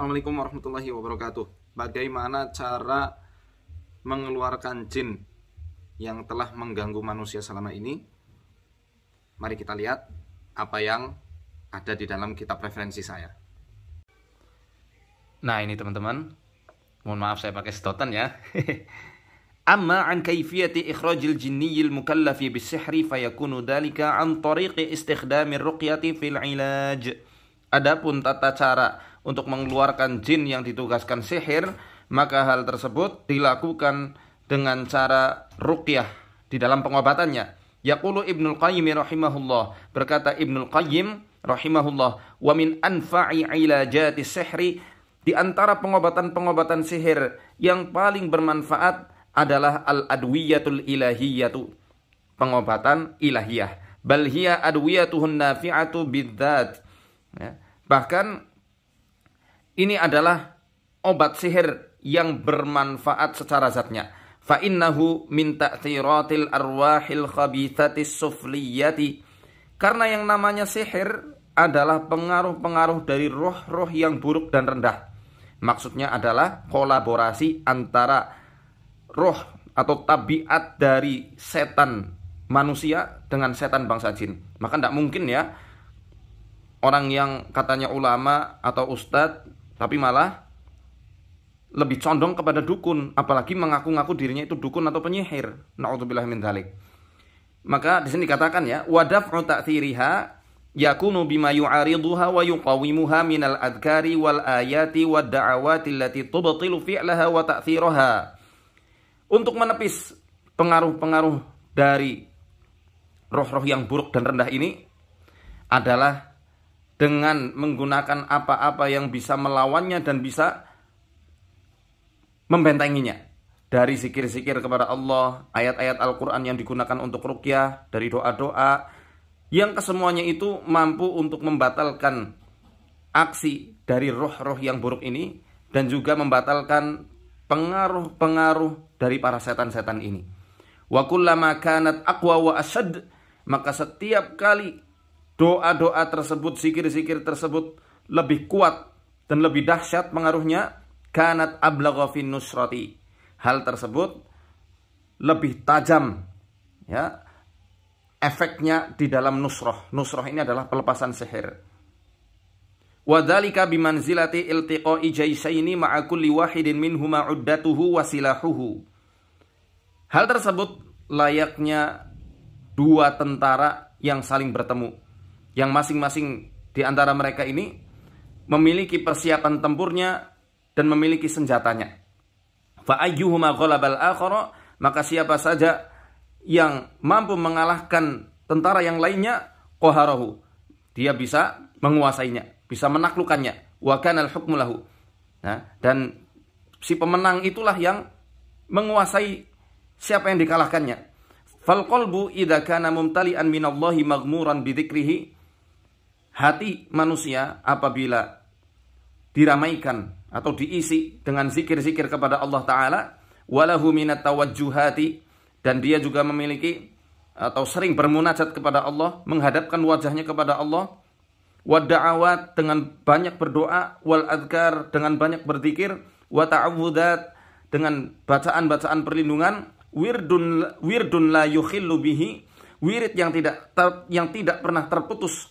Assalamualaikum warahmatullahi wabarakatuh. Bagaimana cara mengeluarkan jin yang telah mengganggu manusia selama ini? Mari kita lihat apa yang ada di dalam kitab referensi saya. Nah, ini teman-teman. Mohon maaf saya pakai stotan ya. Amma an kaifiyati ikhrajil jinniyil mukallafi bisihri fayakunu dalika an tariqi istighdamir ruqyati fil ilaj. Adapun tata cara untuk mengeluarkan jin yang ditugaskan sihir, maka hal tersebut dilakukan dengan cara ruqyah di dalam pengobatannya. Yaqulu Ibnul Qayyim rahimahullah, berkata Ibnul Qayyim rahimahullah, "Wa min anfa'i ilajati sihri" di antara pengobatan-pengobatan sihir yang paling bermanfaat adalah al-adwiyatul ilahiyatu, pengobatan ilahiyah. Bal hiya adwiyatuhun nafi'atu bidzat. Ya. Bahkan ini adalah obat sihir yang bermanfaat secara zatnya. Fa innahu min ta'thiratil arwahil khabithatis sufliyati. Karena yang namanya sihir adalah pengaruh-pengaruh dari roh-roh yang buruk dan rendah. Maksudnya adalah kolaborasi antara roh atau tabiat dari setan manusia dengan setan bangsa jin. Maka tidak mungkin ya orang yang katanya ulama atau ustadz tapi malah lebih condong kepada dukun, apalagi mengaku-ngaku dirinya itu dukun atau penyihir. Nauzubillah min dzalik. Maka di sini dikatakan ya, wadaf ta'thiriha yakunu bima yu'ariduha wa yuqawimuha minal adkari wal ayati wad da'awati allati tubtilu fi'laha wa ta'thiraha. Untuk menepis pengaruh-pengaruh dari roh-roh yang buruk dan rendah ini adalah dengan menggunakan apa-apa yang bisa melawannya dan bisa membentenginya dari sikir-sikir kepada Allah, ayat-ayat Al-Qur'an yang digunakan untuk rukyah, dari doa-doa yang kesemuanya itu mampu untuk membatalkan aksi dari roh-roh yang buruk ini dan juga membatalkan pengaruh-pengaruh dari para setan-setan ini. Wa kullama kanat aqwa wa asad maka setiap kali doa-doa tersebut, zikir-zikir tersebut lebih kuat dan lebih dahsyat pengaruhnya kanat ablagha nusrati. Hal tersebut lebih tajam ya efeknya di dalam nusroh. Nusroh ini adalah pelepasan sihir. Wadhalika bimanzilati iltiqa'i jaisaini ma'a kulli wahidin minhuma uddatuhu wa silahuhu. Hal tersebut layaknya dua tentara yang saling bertemu yang masing-masing di antara mereka ini memiliki persiapan tempurnya dan memiliki senjatanya. maka siapa saja yang mampu mengalahkan tentara yang lainnya, koharahu. Dia bisa menguasainya, bisa menaklukkannya. Wa hukmulahu. Nah, dan si pemenang itulah yang menguasai siapa yang dikalahkannya. Fal idza kana mumtali'an minallahi maghmuran bidzikrihi hati manusia apabila diramaikan atau diisi dengan zikir-zikir kepada Allah Ta'ala walahu minat tawajjuhati dan dia juga memiliki atau sering bermunajat kepada Allah menghadapkan wajahnya kepada Allah wadda'awat dengan banyak berdoa wal adkar dengan banyak berzikir wa ta'awudat dengan bacaan-bacaan perlindungan wirdun wirdun la yukhillu bihi wirid yang tidak ter, yang tidak pernah terputus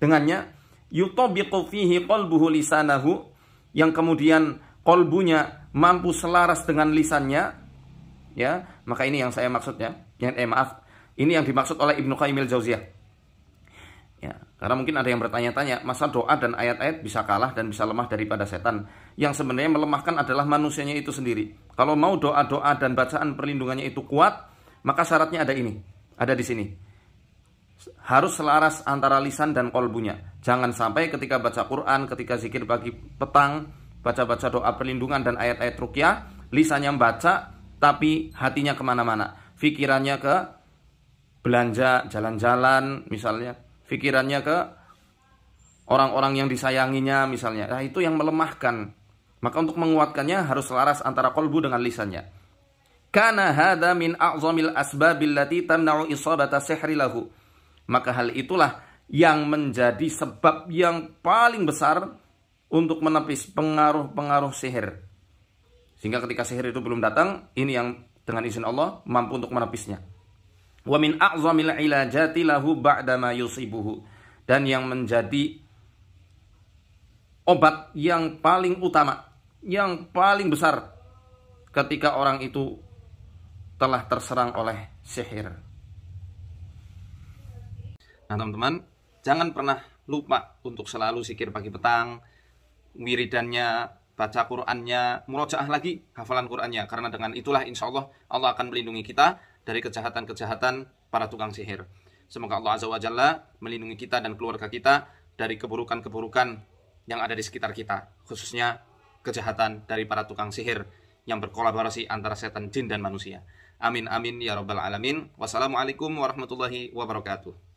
dengannya yutabiqu fihi qalbuhu lisanahu yang kemudian kolbunya mampu selaras dengan lisannya ya maka ini yang saya maksud ya yang eh, maaf ini yang dimaksud oleh Ibnu Qayyim jauziyah ya karena mungkin ada yang bertanya-tanya masa doa dan ayat-ayat bisa kalah dan bisa lemah daripada setan yang sebenarnya melemahkan adalah manusianya itu sendiri kalau mau doa-doa dan bacaan perlindungannya itu kuat maka syaratnya ada ini ada di sini harus selaras antara lisan dan kolbunya. Jangan sampai ketika baca Quran, ketika zikir pagi petang, baca-baca doa perlindungan dan ayat-ayat rukyah, lisannya membaca tapi hatinya kemana-mana. fikirannya ke belanja, jalan-jalan misalnya. fikirannya ke orang-orang yang disayanginya misalnya. Nah, itu yang melemahkan. Maka untuk menguatkannya harus selaras antara kolbu dengan lisannya. Karena hada min a'zamil asbabil lati tamna'u isabata sihri lahu maka hal itulah yang menjadi sebab yang paling besar untuk menepis pengaruh-pengaruh sihir. Sehingga ketika sihir itu belum datang, ini yang dengan izin Allah mampu untuk menepisnya. Wa min a'zamil ilajati lahu ba'dama yusibuhu. Dan yang menjadi obat yang paling utama, yang paling besar ketika orang itu telah terserang oleh sihir. Nah teman-teman, jangan pernah lupa untuk selalu sikir pagi petang, wiridannya, baca Qur'annya, murojaah lagi hafalan Qur'annya. Karena dengan itulah insya Allah Allah akan melindungi kita dari kejahatan-kejahatan para tukang sihir. Semoga Allah Azza wa Jalla melindungi kita dan keluarga kita dari keburukan-keburukan yang ada di sekitar kita, khususnya kejahatan dari para tukang sihir yang berkolaborasi antara setan jin dan manusia. Amin amin ya robbal alamin. Wassalamualaikum warahmatullahi wabarakatuh.